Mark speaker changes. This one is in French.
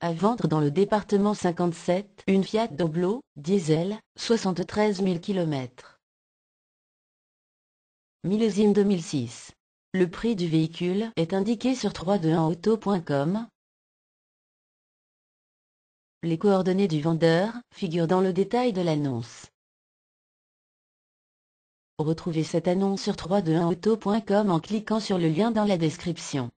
Speaker 1: À vendre dans le département 57, une Fiat Doblo, diesel, 73 000 km. Millésime 2006. Le prix du véhicule est indiqué sur 321auto.com. Les coordonnées du vendeur figurent dans le détail de l'annonce.
Speaker 2: Retrouvez cette annonce sur 321auto.com en cliquant sur le lien dans la description.